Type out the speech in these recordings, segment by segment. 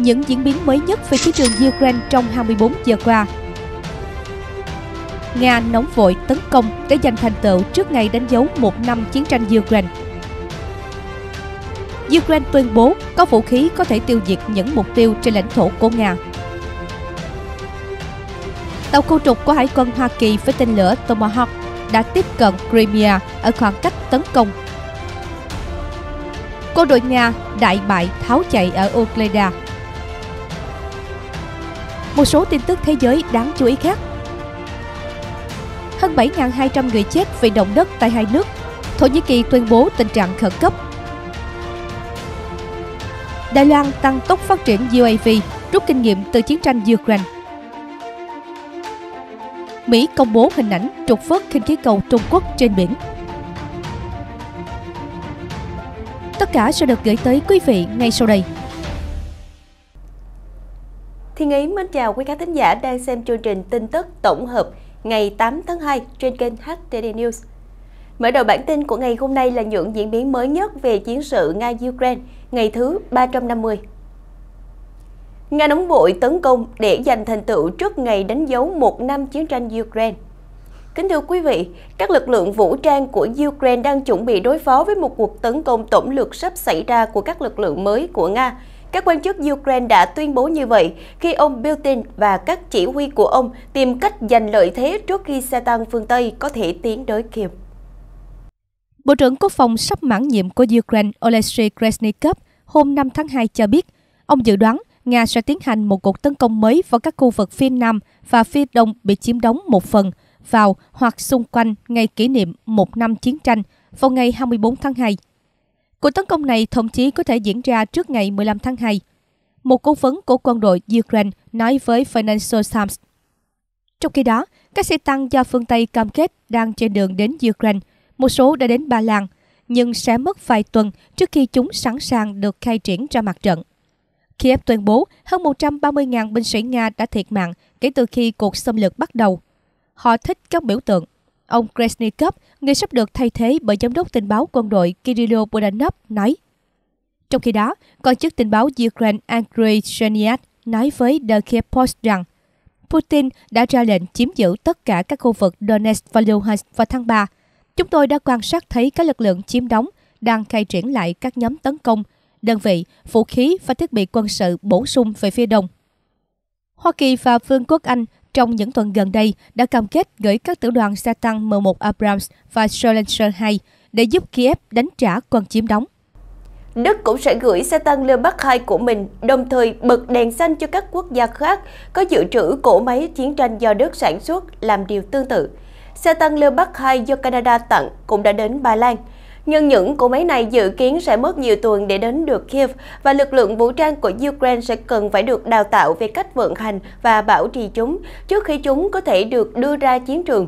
những diễn biến mới nhất về thị trường Ukraine trong 24 giờ qua. Nga nóng vội tấn công để giành thành tựu trước ngày đánh dấu một năm chiến tranh Ukraine. Ukraine tuyên bố có vũ khí có thể tiêu diệt những mục tiêu trên lãnh thổ của Nga. Tàu khu trục của Hải quân Hoa Kỳ với tên lửa Tomahawk đã tiếp cận Crimea ở khoảng cách tấn công. Cô đội Nga đại bại tháo chạy ở Ukraine. Một số tin tức thế giới đáng chú ý khác. Hơn 7.200 người chết vì động đất tại hai nước. Thổ Nhĩ Kỳ tuyên bố tình trạng khẩn cấp. Đài Loan tăng tốc phát triển UAV, rút kinh nghiệm từ chiến tranh Ukraine. Mỹ công bố hình ảnh trục vớt khinh khí cầu Trung Quốc trên biển. Tất cả sẽ được gửi tới quý vị ngay sau đây. Thiên Ý mến chào quý khán thính giả đang xem chương trình tin tức tổng hợp ngày 8 tháng 2 trên kênh HTD News. Mở đầu bản tin của ngày hôm nay là những diễn biến mới nhất về chiến sự Nga-Ukraine ngày thứ 350. Nga nóng vội tấn công để giành thành tựu trước ngày đánh dấu một năm chiến tranh Ukraine. Kính thưa quý vị, các lực lượng vũ trang của Ukraine đang chuẩn bị đối phó với một cuộc tấn công tổng lực sắp xảy ra của các lực lượng mới của Nga – các quan chức Ukraine đã tuyên bố như vậy khi ông Putin và các chỉ huy của ông tìm cách giành lợi thế trước khi xe tăng phương Tây có thể tiến tới Kiev. Bộ trưởng Quốc phòng sắp mãn nhiệm của Ukraine Oleksiy Krasnikov hôm 5 tháng 2 cho biết, ông dự đoán Nga sẽ tiến hành một cuộc tấn công mới vào các khu vực phía Nam và phía Đông bị chiếm đóng một phần vào hoặc xung quanh ngày kỷ niệm một năm chiến tranh vào ngày 24 tháng 2. Cuộc tấn công này thậm chí có thể diễn ra trước ngày 15 tháng 2. Một cố vấn của quân đội Ukraine nói với Financial Times. Trong khi đó, các xe tăng do phương Tây cam kết đang trên đường đến Ukraine, một số đã đến Ba Lan, nhưng sẽ mất vài tuần trước khi chúng sẵn sàng được khai triển ra mặt trận. Kiev tuyên bố hơn 130.000 binh sĩ Nga đã thiệt mạng kể từ khi cuộc xâm lược bắt đầu. Họ thích các biểu tượng Ông Kresnikov, người sắp được thay thế bởi giám đốc tình báo quân đội Kirill Budanov, nói. Trong khi đó, quan chức tình báo Ukraine Andrei Sheniak nói với The Kiev Post rằng Putin đã ra lệnh chiếm giữ tất cả các khu vực Donetsk và Luhansk vào tháng 3. Chúng tôi đã quan sát thấy các lực lượng chiếm đóng đang khai triển lại các nhóm tấn công, đơn vị, vũ khí và thiết bị quân sự bổ sung về phía đông. Hoa Kỳ và Vương quốc Anh trong những tuần gần đây đã cam kết gửi các tiểu đoàn xe tăng M1 Abrams và Challenger 2 để giúp Kiev đánh trả quân chiếm đóng. Đức cũng sẽ gửi xe tăng Leopard 2 của mình, đồng thời bật đèn xanh cho các quốc gia khác có dự trữ cỗ máy chiến tranh do Đức sản xuất làm điều tương tự. Xe tăng Leopard 2 do Canada tặng cũng đã đến Ba Lan nhưng những cỗ máy này dự kiến sẽ mất nhiều tuần để đến được Kiev và lực lượng vũ trang của Ukraine sẽ cần phải được đào tạo về cách vận hành và bảo trì chúng trước khi chúng có thể được đưa ra chiến trường.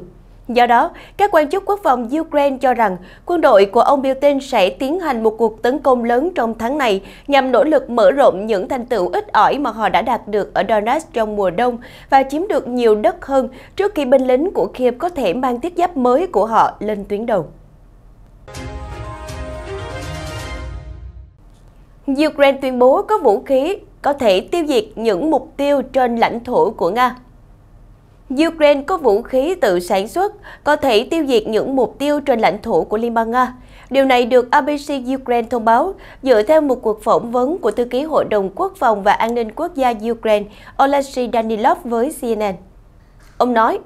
Do đó, các quan chức quốc phòng Ukraine cho rằng quân đội của ông Putin sẽ tiến hành một cuộc tấn công lớn trong tháng này nhằm nỗ lực mở rộng những thành tựu ít ỏi mà họ đã đạt được ở Donetsk trong mùa đông và chiếm được nhiều đất hơn trước khi binh lính của Kiev có thể mang thiết giáp mới của họ lên tuyến đầu. Ukraine tuyên bố có vũ khí có thể tiêu diệt những mục tiêu trên lãnh thổ của Nga. Ukraine có vũ khí tự sản xuất, có thể tiêu diệt những mục tiêu trên lãnh thổ của Liên bang Nga. Điều này được ABC Ukraine thông báo dựa theo một cuộc phỏng vấn của thư ký Hội đồng Quốc phòng và An ninh Quốc gia Ukraine Oleksiy Danilov với CNN. Ông nói,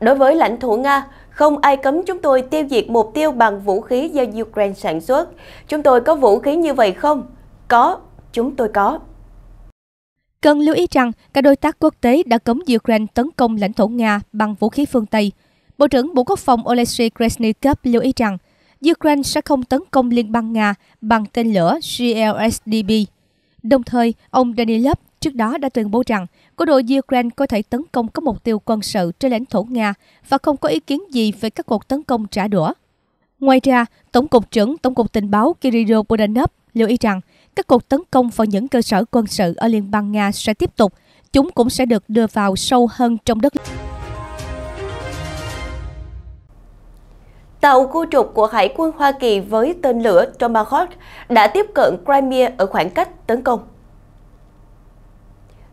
đối với lãnh thổ Nga, không ai cấm chúng tôi tiêu diệt mục tiêu bằng vũ khí do Ukraine sản xuất. Chúng tôi có vũ khí như vậy không? Có, chúng tôi có. Cần lưu ý rằng, các đối tác quốc tế đã cấm Ukraine tấn công lãnh thổ Nga bằng vũ khí phương Tây. Bộ trưởng Bộ Quốc phòng Oleksiy Krasnikov lưu ý rằng, Ukraine sẽ không tấn công liên bang Nga bằng tên lửa GLSDB. Đồng thời, ông Danilov trước đó đã tuyên bố rằng quân đội Ukraine có thể tấn công các mục tiêu quân sự trên lãnh thổ Nga và không có ý kiến gì về các cuộc tấn công trả đũa. Ngoài ra, Tổng cục trưởng Tổng cục Tình báo Kirill Budanov lưu ý rằng các cuộc tấn công vào những cơ sở quân sự ở Liên bang Nga sẽ tiếp tục, chúng cũng sẽ được đưa vào sâu hơn trong đất. Tàu khu trục của Hải quân Hoa Kỳ với tên lửa Tomahawk đã tiếp cận Crimea ở khoảng cách tấn công.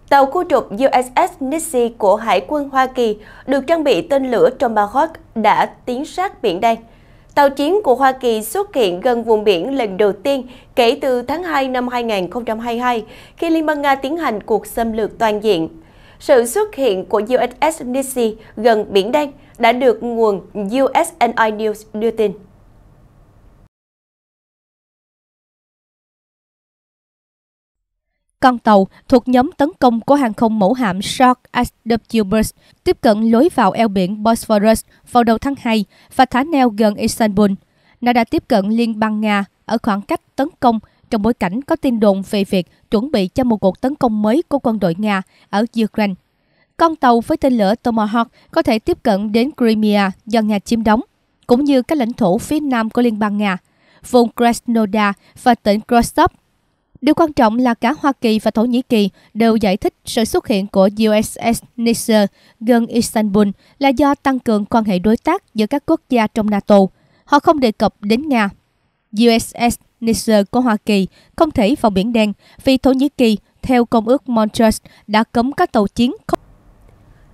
Tàu khu trục USS Nixie của Hải quân Hoa Kỳ được trang bị tên lửa Tomahawk đã tiến sát Biển Đen – Tàu chiến của Hoa Kỳ xuất hiện gần vùng biển lần đầu tiên kể từ tháng 2 năm 2022 khi Liên bang Nga tiến hành cuộc xâm lược toàn diện. Sự xuất hiện của USS Nisi gần Biển Đen đã được nguồn USNI News đưa tin. Con tàu thuộc nhóm tấn công của hàng không mẫu hạm Shark SW tiếp cận lối vào eo biển Bosphorus vào đầu tháng 2 và thả neo gần Istanbul. Nó đã tiếp cận Liên bang Nga ở khoảng cách tấn công trong bối cảnh có tin đồn về việc chuẩn bị cho một cuộc tấn công mới của quân đội Nga ở Ukraine. Con tàu với tên lửa Tomahawk có thể tiếp cận đến Crimea do Nga chiếm đóng, cũng như các lãnh thổ phía nam của Liên bang Nga, vùng Krasnodar và tỉnh Krasnodar. Điều quan trọng là cả Hoa Kỳ và Thổ Nhĩ Kỳ đều giải thích sự xuất hiện của USS Niger gần Istanbul là do tăng cường quan hệ đối tác giữa các quốc gia trong NATO. Họ không đề cập đến Nga. USS Niger của Hoa Kỳ không thể vào Biển Đen vì Thổ Nhĩ Kỳ, theo Công ước Montreux, đã cấm các tàu chiến không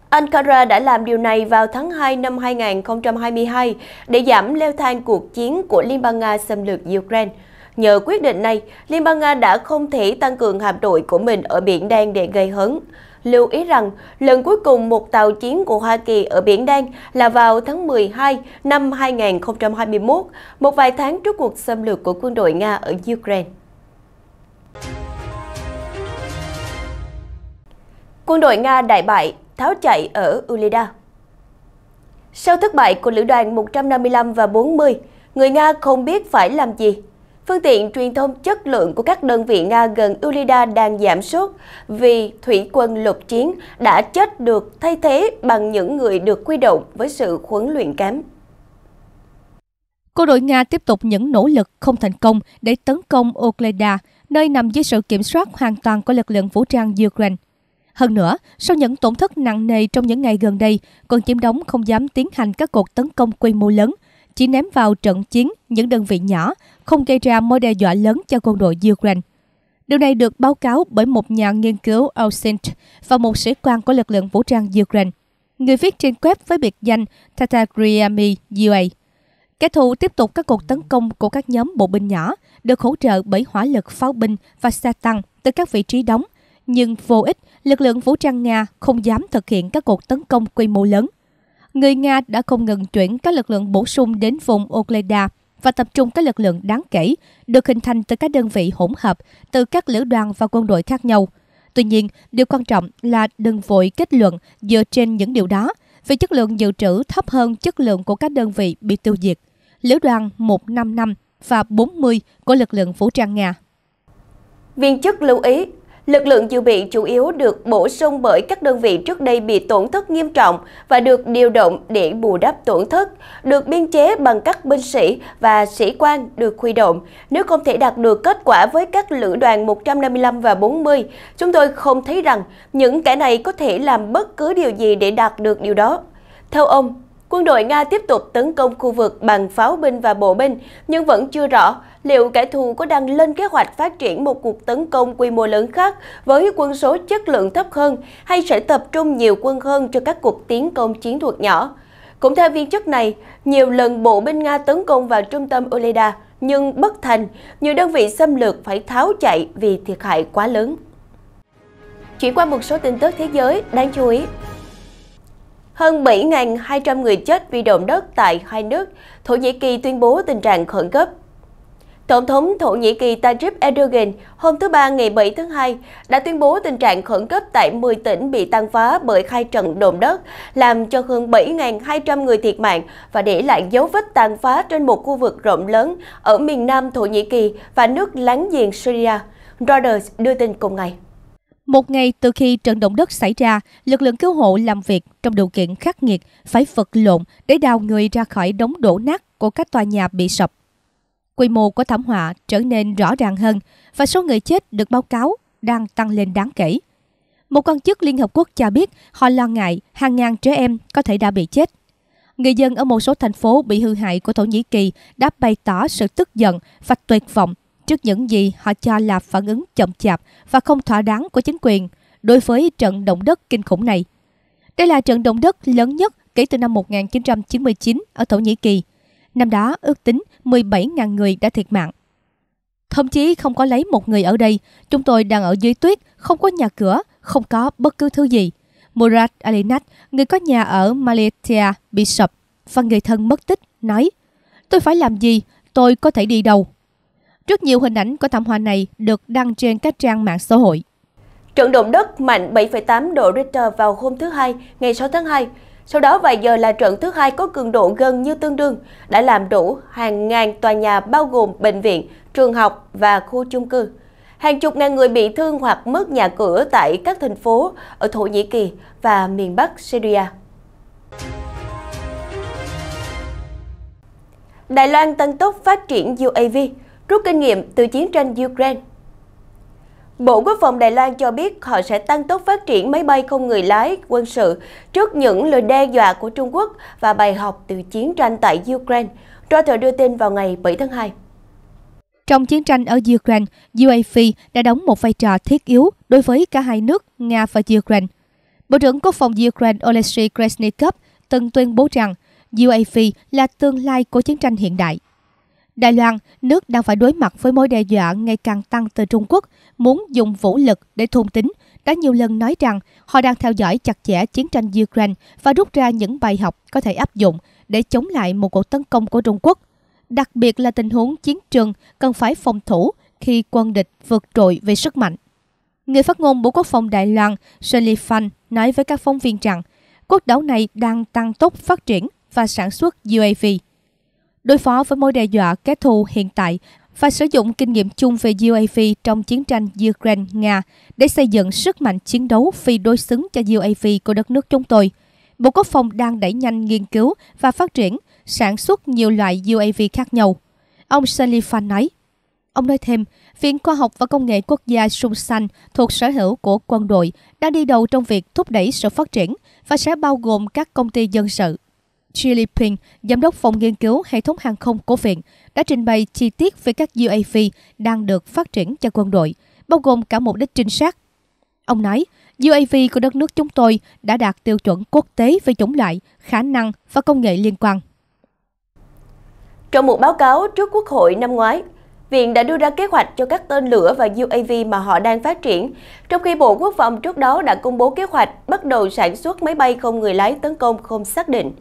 Ankara đã làm điều này vào tháng 2 năm 2022 để giảm leo thang cuộc chiến của Liên bang Nga xâm lược Ukraine. Nhờ quyết định này, Liên bang Nga đã không thể tăng cường hạm đội của mình ở Biển Đen để gây hấn. Lưu ý rằng, lần cuối cùng một tàu chiến của Hoa Kỳ ở Biển Đen là vào tháng 12 năm 2021, một vài tháng trước cuộc xâm lược của quân đội Nga ở Ukraine. Quân đội Nga đại bại, tháo chạy ở Ulida Sau thất bại của lữ đoàn 155 và 40, người Nga không biết phải làm gì Phương tiện truyền thông chất lượng của các đơn vị Nga gần Ulida đang giảm sút vì thủy quân lục chiến đã chết được thay thế bằng những người được quy động với sự huấn luyện kém. Cô đội Nga tiếp tục những nỗ lực không thành công để tấn công Okleda, nơi nằm dưới sự kiểm soát hoàn toàn của lực lượng vũ trang Ukraine. Hơn nữa, sau những tổn thất nặng nề trong những ngày gần đây, quân chiếm đóng không dám tiến hành các cuộc tấn công quy mô lớn – chỉ ném vào trận chiến những đơn vị nhỏ, không gây ra mối đe dọa lớn cho quân đội Ukraine. Điều này được báo cáo bởi một nhà nghiên cứu Ausint và một sĩ quan của lực lượng vũ trang Ukraine, người viết trên web với biệt danh Tatagriami UA. Kẻ thù tiếp tục các cuộc tấn công của các nhóm bộ binh nhỏ, được hỗ trợ bởi hỏa lực pháo binh và xe tăng từ các vị trí đóng, nhưng vô ích, lực lượng vũ trang Nga không dám thực hiện các cuộc tấn công quy mô lớn người Nga đã không ngừng chuyển các lực lượng bổ sung đến vùng Okleda và tập trung các lực lượng đáng kể được hình thành từ các đơn vị hỗn hợp, từ các lữ đoàn và quân đội khác nhau. Tuy nhiên, điều quan trọng là đừng vội kết luận dựa trên những điều đó, vì chất lượng dự trữ thấp hơn chất lượng của các đơn vị bị tiêu diệt. Lữ đoàn 155 và 40 của lực lượng vũ trang Nga. Viên chức lưu ý Lực lượng dự bị chủ yếu được bổ sung bởi các đơn vị trước đây bị tổn thất nghiêm trọng và được điều động để bù đắp tổn thất, được biên chế bằng các binh sĩ và sĩ quan được huy động. Nếu không thể đạt được kết quả với các lữ đoàn 155 và 40, chúng tôi không thấy rằng những kẻ này có thể làm bất cứ điều gì để đạt được điều đó. Theo ông, Quân đội Nga tiếp tục tấn công khu vực bằng pháo binh và bộ binh, nhưng vẫn chưa rõ liệu kẻ thù có đang lên kế hoạch phát triển một cuộc tấn công quy mô lớn khác với quân số chất lượng thấp hơn hay sẽ tập trung nhiều quân hơn cho các cuộc tiến công chiến thuật nhỏ. Cũng theo viên chức này, nhiều lần bộ binh Nga tấn công vào trung tâm Oleda nhưng bất thành, nhiều đơn vị xâm lược phải tháo chạy vì thiệt hại quá lớn. Chuyển qua một số tin tức thế giới đáng chú ý. Hơn 7.200 người chết vì động đất tại hai nước, Thổ Nhĩ Kỳ tuyên bố tình trạng khẩn cấp. Tổng thống Thổ Nhĩ Kỳ Tayyip Erdogan hôm thứ Ba ngày 7 tháng 2 đã tuyên bố tình trạng khẩn cấp tại 10 tỉnh bị tàn phá bởi hai trận động đất, làm cho hơn 7.200 người thiệt mạng và để lại dấu vết tàn phá trên một khu vực rộng lớn ở miền nam Thổ Nhĩ Kỳ và nước láng giềng Syria. Reuters đưa tin cùng ngày. Một ngày từ khi trận động đất xảy ra, lực lượng cứu hộ làm việc trong điều kiện khắc nghiệt, phải vật lộn để đào người ra khỏi đống đổ nát của các tòa nhà bị sập. Quy mô của thảm họa trở nên rõ ràng hơn và số người chết được báo cáo đang tăng lên đáng kể. Một quan chức Liên Hợp Quốc cho biết họ lo ngại hàng ngàn trẻ em có thể đã bị chết. Người dân ở một số thành phố bị hư hại của Thổ Nhĩ Kỳ đã bày tỏ sự tức giận và tuyệt vọng trước những gì họ cho là phản ứng chậm chạp và không thỏa đáng của chính quyền đối với trận động đất kinh khủng này. Đây là trận động đất lớn nhất kể từ năm 1999 ở Thổ Nhĩ Kỳ. Năm đó ước tính 17.000 người đã thiệt mạng. Thậm chí không có lấy một người ở đây, chúng tôi đang ở dưới tuyết, không có nhà cửa, không có bất cứ thứ gì. Murat Alinat, người có nhà ở Malaysia, bị sập và người thân mất tích, nói Tôi phải làm gì? Tôi có thể đi đâu? Rất nhiều hình ảnh của thảm họa này được đăng trên các trang mạng xã hội. Trận động đất mạnh 7,8 độ Richter vào hôm thứ Hai, ngày 6 tháng 2. Sau đó vài giờ là trận thứ hai có cường độ gần như tương đương, đã làm đủ hàng ngàn tòa nhà bao gồm bệnh viện, trường học và khu chung cư. Hàng chục ngàn người bị thương hoặc mất nhà cửa tại các thành phố ở Thổ Nhĩ Kỳ và miền Bắc Syria. Đài Loan tăng tốc phát triển UAV rút kinh nghiệm từ chiến tranh Ukraine. Bộ Quốc phòng Đài Loan cho biết họ sẽ tăng tốc phát triển máy bay không người lái quân sự trước những lời đe dọa của Trung Quốc và bài học từ chiến tranh tại Ukraine, Reuters đưa tin vào ngày 7 tháng 2. Trong chiến tranh ở Ukraine, UAV đã đóng một vai trò thiết yếu đối với cả hai nước Nga và Ukraine. Bộ trưởng Quốc phòng Ukraine Oleksiy Krasnikov từng tuyên bố rằng UAV là tương lai của chiến tranh hiện đại. Đài Loan, nước đang phải đối mặt với mối đe dọa ngày càng tăng từ Trung Quốc, muốn dùng vũ lực để thôn tính, đã nhiều lần nói rằng họ đang theo dõi chặt chẽ chiến tranh Ukraine và rút ra những bài học có thể áp dụng để chống lại một cuộc tấn công của Trung Quốc. Đặc biệt là tình huống chiến trường cần phải phòng thủ khi quân địch vượt trội về sức mạnh. Người phát ngôn Bộ Quốc phòng Đài Loan Shirley Fan nói với các phóng viên rằng quốc đảo này đang tăng tốc phát triển và sản xuất UAV đối phó với mối đe dọa kẻ thù hiện tại và sử dụng kinh nghiệm chung về UAV trong chiến tranh Ukraine-Nga để xây dựng sức mạnh chiến đấu phi đối xứng cho UAV của đất nước chúng tôi. Bộ Quốc phòng đang đẩy nhanh nghiên cứu và phát triển, sản xuất nhiều loại UAV khác nhau. Ông Sullivan nói. Ông nói thêm, Viện Khoa học và Công nghệ Quốc gia Sumsan thuộc sở hữu của quân đội đang đi đầu trong việc thúc đẩy sự phát triển và sẽ bao gồm các công ty dân sự Chili Ping, giám đốc phòng nghiên cứu hệ thống hàng không của viện, đã trình bày chi tiết về các UAV đang được phát triển cho quân đội, bao gồm cả mục đích trinh sát. Ông nói, UAV của đất nước chúng tôi đã đạt tiêu chuẩn quốc tế về chủng loại, khả năng và công nghệ liên quan. Trong một báo cáo trước Quốc hội năm ngoái, Viện đã đưa ra kế hoạch cho các tên lửa và UAV mà họ đang phát triển, trong khi Bộ Quốc phòng trước đó đã công bố kế hoạch bắt đầu sản xuất máy bay không người lái tấn công không xác định.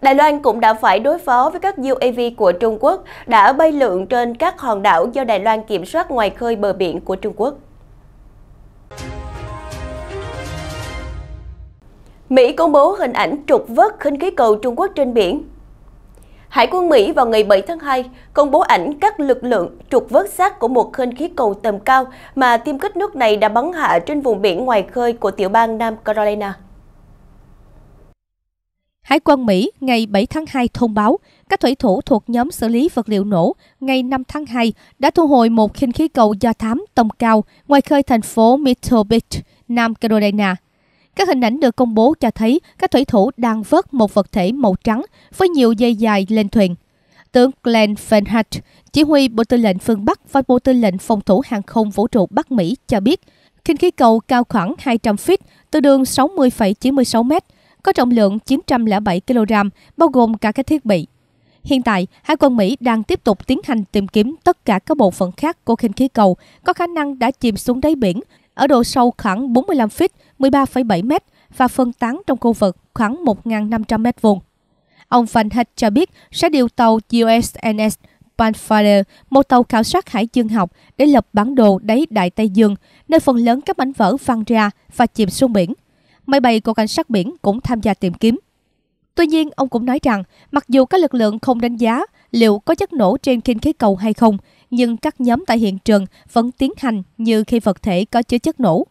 Đài Loan cũng đã phải đối phó với các UAV của Trung Quốc đã bay lượn trên các hòn đảo do Đài Loan kiểm soát ngoài khơi bờ biển của Trung Quốc. Mỹ công bố hình ảnh trục vớt khinh khí cầu Trung Quốc trên biển. Hải quân Mỹ vào ngày 7 tháng 2 công bố ảnh các lực lượng trục vớt xác của một khinh khí cầu tầm cao mà tiêm kích nước này đã bắn hạ trên vùng biển ngoài khơi của tiểu bang Nam Carolina. Hải quân Mỹ ngày 7 tháng 2 thông báo các thủy thủ thuộc nhóm xử lý vật liệu nổ ngày 5 tháng 2 đã thu hồi một khinh khí cầu do thám tầm cao ngoài khơi thành phố Myrtle Beach, Nam Carolina. Các hình ảnh được công bố cho thấy các thủy thủ đang vớt một vật thể màu trắng với nhiều dây dài lên thuyền. Tướng Glenn Fenhart, chỉ huy Bộ Tư lệnh phương Bắc và Bộ Tư lệnh Phòng thủ Hàng không Vũ trụ Bắc Mỹ cho biết, khinh khí cầu cao khoảng 200 feet, tương đương 60,96 mét, có trọng lượng 907 kg, bao gồm cả các thiết bị. Hiện tại, Hải quân Mỹ đang tiếp tục tiến hành tìm kiếm tất cả các bộ phận khác của khinh khí cầu có khả năng đã chìm xuống đáy biển ở độ sâu khoảng 45 feet, 13,7 m và phân tán trong khu vực khoảng 1.500 m vuông. Ông Van Hett cho biết sẽ điều tàu USNS Pathfinder, một tàu khảo sát hải dương học, để lập bản đồ đáy Đại Tây Dương, nơi phần lớn các mảnh vỡ văng ra và chìm xuống biển – máy bay của cảnh sát biển cũng tham gia tìm kiếm. Tuy nhiên, ông cũng nói rằng mặc dù các lực lượng không đánh giá liệu có chất nổ trên kinh khí cầu hay không, nhưng các nhóm tại hiện trường vẫn tiến hành như khi vật thể có chứa chất nổ.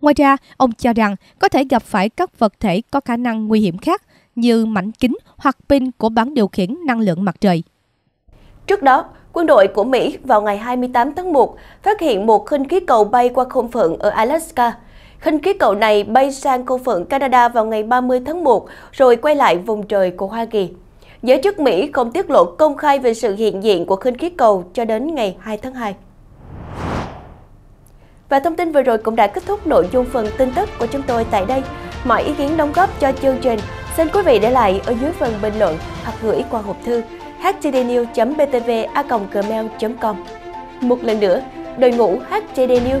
Ngoài ra, ông cho rằng có thể gặp phải các vật thể có khả năng nguy hiểm khác như mảnh kính hoặc pin của bán điều khiển năng lượng mặt trời. Trước đó, quân đội của Mỹ vào ngày 28 tháng 1 phát hiện một khinh khí cầu bay qua không phận ở Alaska khinh khí cầu này bay sang khu vực Canada vào ngày 30 tháng 1 rồi quay lại vùng trời của Hoa Kỳ. Giới chức Mỹ không tiết lộ công khai về sự hiện diện của khinh khí cầu cho đến ngày 2 tháng 2. Và thông tin vừa rồi cũng đã kết thúc nội dung phần tin tức của chúng tôi tại đây. Mọi ý kiến đóng góp cho chương trình xin quý vị để lại ở dưới phần bình luận hoặc gửi qua hộp thư htdnews.btva.gmail.com Một lần nữa, đội ngũ HTD News